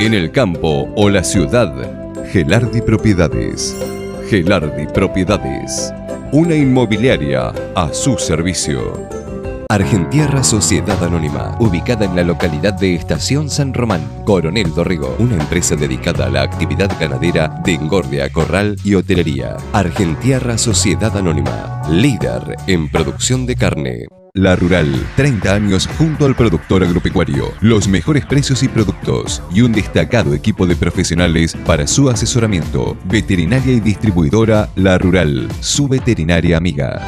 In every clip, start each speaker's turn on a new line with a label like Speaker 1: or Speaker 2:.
Speaker 1: En el campo o la ciudad, Gelardi Propiedades. Gelardi Propiedades. Una inmobiliaria a su servicio. Argentierra Sociedad Anónima, ubicada en la localidad de Estación San Román, Coronel Dorrego, una empresa dedicada a la actividad ganadera de engorde corral y hotelería. Argentierra Sociedad Anónima, líder en producción de carne. La Rural, 30 años junto al productor agropecuario, los mejores precios y productos y un destacado equipo de profesionales para su asesoramiento. Veterinaria y distribuidora La Rural, su veterinaria amiga.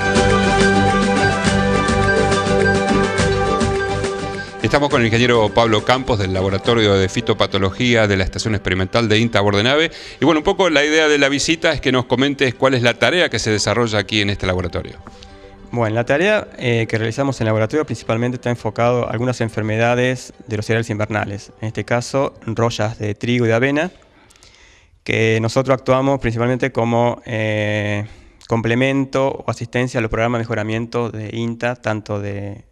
Speaker 1: Estamos con el ingeniero Pablo Campos del Laboratorio de Fitopatología de la Estación Experimental de INTA Bordenave. Y bueno, un poco la idea de la visita es que nos comentes cuál es la tarea que se desarrolla aquí en este laboratorio.
Speaker 2: Bueno, la tarea eh, que realizamos en el laboratorio principalmente está enfocado a algunas enfermedades de los cereales invernales, en este caso rollas de trigo y de avena, que nosotros actuamos principalmente como eh, complemento o asistencia a los programas de mejoramiento de INTA, tanto de,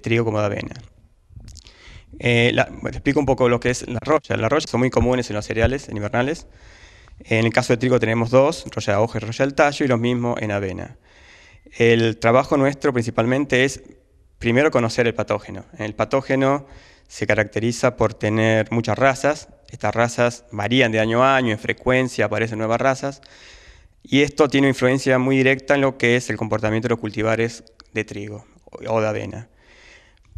Speaker 2: trigo como de avena. Eh, explico un poco lo que es la roya. Las rollas son muy comunes en los cereales, invernales. En el caso de trigo tenemos dos, roya de hoja y roya del tallo, y lo mismo en avena. El trabajo nuestro principalmente es primero conocer el patógeno. El patógeno se caracteriza por tener muchas razas. Estas razas varían de año a año, en frecuencia aparecen nuevas razas. Y esto tiene influencia muy directa en lo que es el comportamiento de los cultivares de trigo o de avena.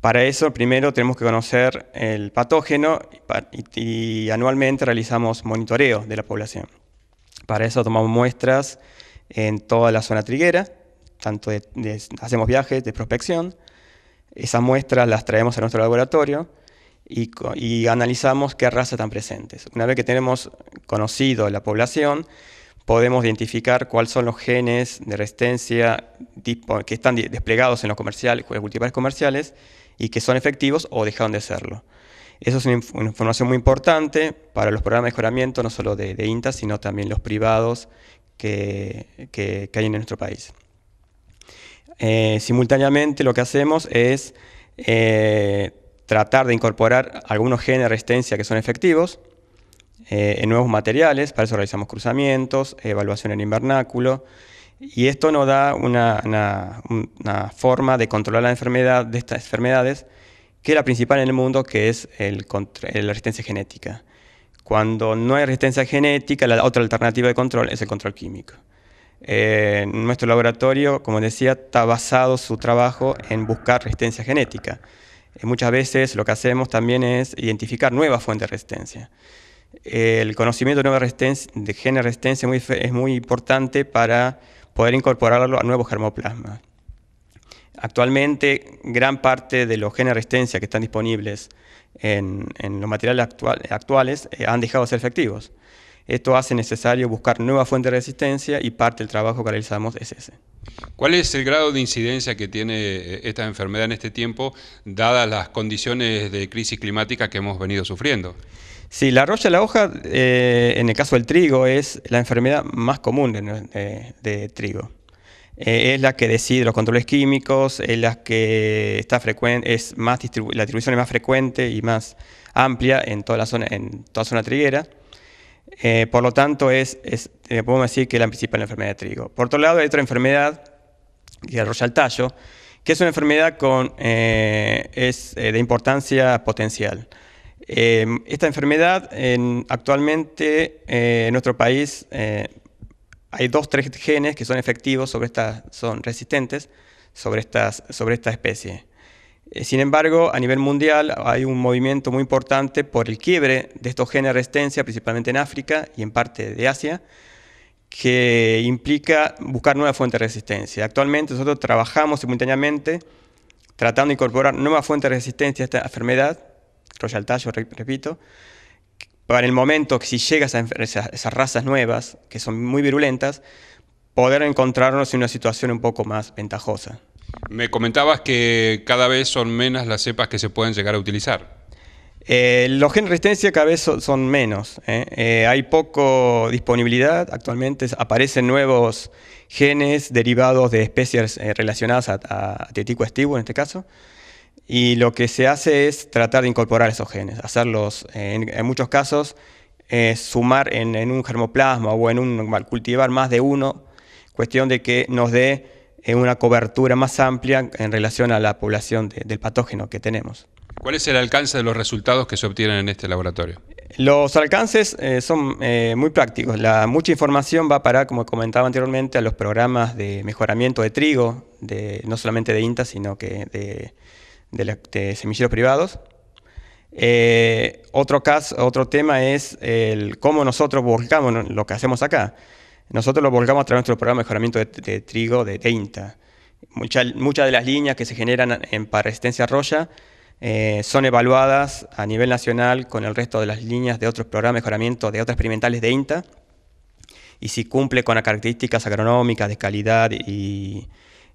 Speaker 2: Para eso primero tenemos que conocer el patógeno y, anualmente realizamos monitoreo de la población. Para eso tomamos muestras en toda la zona triguera tanto hacemos viajes de prospección, esas muestras las traemos a nuestro laboratorio y, analizamos qué razas están presentes. Una vez que tenemos conocido la población, podemos identificar cuáles son los genes de resistencia que están desplegados en los comerciales, cultivares comerciales y que son efectivos o dejaron de serlo. Eso es una, información muy importante para los programas de mejoramiento, no solo de, INTA, sino también los privados que hay en nuestro país. Eh, simultáneamente lo que hacemos es eh, tratar de incorporar algunos genes de resistencia que son efectivos eh, en nuevos materiales, para eso realizamos cruzamientos, evaluación en invernáculo, y esto nos da una, forma de controlar la enfermedad de estas enfermedades, que es la principal en el mundo, que es la resistencia genética. Cuando no hay resistencia genética, la otra alternativa de control es el control químico. Eh, nuestro laboratorio, como decía, está basado su trabajo en buscar resistencia genética. Eh, muchas veces lo que hacemos también es identificar nuevas fuentes de resistencia. el conocimiento de, nueva genes de resistencia es muy importante para poder incorporarlo a nuevos germoplasmas. Actualmente, gran parte de los genes de resistencia que están disponibles en, los materiales actuales eh, han dejado de ser efectivos. Esto hace necesario buscar nuevas fuentes de resistencia y parte del trabajo que realizamos es ese.
Speaker 1: ¿Cuál es el grado de incidencia que tiene eh, esta enfermedad en este tiempo, dadas las condiciones de crisis climática que hemos venido sufriendo?
Speaker 2: Sí, la roya de la hoja, eh, en el caso del trigo, es la enfermedad más común de, eh, trigo. es la que decide los controles químicos, es la que está frecuente, es más la distribución es más frecuente y más amplia en toda la zona, en toda zona triguera. Eh, por lo tanto, es, eh, podemos decir que es la principal enfermedad de trigo. Por otro lado, hay otra enfermedad que arrolla el tallo, que es una enfermedad con, eh, es, de importancia potencial. esta enfermedad, actualmente en nuestro país hay dos, tres genes que son efectivos sobre son resistentes sobre, estas, sobre esta especie. Eh, sin embargo, a nivel mundial hay un movimiento muy importante por el quiebre de estos genes de resistencia, principalmente en África y en parte de Asia, que implica buscar nuevas fuentes de resistencia. Actualmente nosotros trabajamos simultáneamente tratando de incorporar nuevas fuentes de resistencia a esta enfermedad, Royal yo repito, para el momento que si llegan a esas razas nuevas, que son muy virulentas, poder encontrarnos en una situación un poco más ventajosa.
Speaker 1: Me comentabas que cada vez son menos las cepas que se pueden llegar a utilizar.
Speaker 2: Eh, los genes resistencia cada vez son, menos. ¿eh? Eh, hay poco disponibilidad. Actualmente aparecen nuevos genes derivados de especies relacionadas a, a, estivo en este caso. Y lo que se hace es tratar de incorporar esos genes, hacerlos en, muchos casos sumar en, un germoplasma o en un cultivar más de uno, cuestión de que nos dé una cobertura más amplia en relación a la población del patógeno que tenemos.
Speaker 1: ¿Cuál es el alcance de los resultados que se obtienen en este laboratorio?
Speaker 2: Los alcances eh, son eh, muy prácticos. La, mucha información va para, como comentaba anteriormente, a los programas de mejoramiento de trigo, no solamente de INTA, sino que de, de, semilleros privados. Eh, otro, tema es cómo nosotros buscamos lo que hacemos acá. Nosotros lo volcamos a través de nuestro programa de mejoramiento de, trigo de INTA. Muchas de las líneas que se generan para resistencia a roya eh, son evaluadas a nivel nacional con el resto de las líneas de otros programas de mejoramiento de otras experimentales de INTA y si cumple con las características agronómicas de calidad y,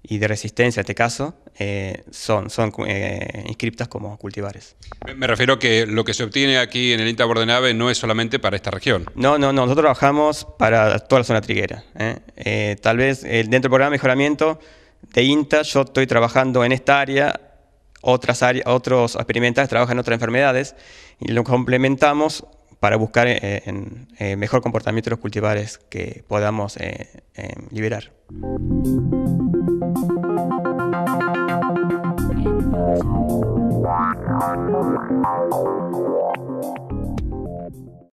Speaker 2: y de resistencia en este caso eh, son, son eh, inscriptas como cultivares.
Speaker 1: Me refiero a que lo que se obtiene aquí en el INTA nave no es solamente para esta región.
Speaker 2: No, no, no, nosotros trabajamos para toda la zona triguera. ¿eh? tal vez dentro del programa de mejoramiento de INTA yo estoy trabajando en esta área, otras áreas, otros experimentales trabajan en otras enfermedades y lo complementamos para buscar en, mejor comportamiento de los cultivares que podamos liberar. Thank you.